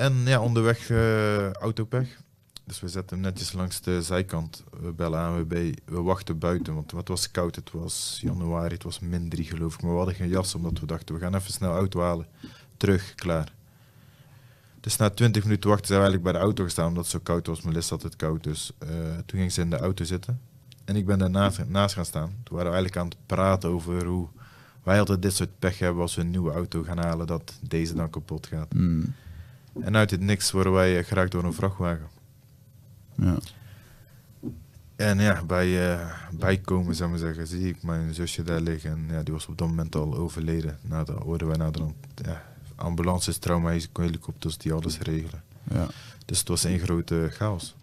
En ja, onderweg uh, autopech. Dus we zetten hem netjes langs de zijkant. We bellen aan, We wachten buiten, want het was koud. Het was januari, het was min 3 geloof ik. Maar we hadden geen jas, omdat we dachten, we gaan even snel auto halen. Terug, klaar. Dus na 20 minuten wachten zijn we eigenlijk bij de auto gestaan, omdat het zo koud was. Mijn list had het koud, dus eh, toen ging ze in de auto zitten. En ik ben daarnaast naast gaan staan. Toen waren we eigenlijk aan het praten over hoe wij altijd dit soort pech hebben als we een nieuwe auto gaan halen, dat deze dan kapot gaat. Mm. En uit het niks worden wij eh, geraakt door een vrachtwagen. Ja. En ja, bij, uh, bijkomen zou ik zeggen, zie ik mijn zusje daar liggen. En ja, die was op dat moment al overleden. Nadat, hoorden wij naderhand ja, ambulance, trauma, helikopters die alles regelen. Ja. Dus het was een grote chaos.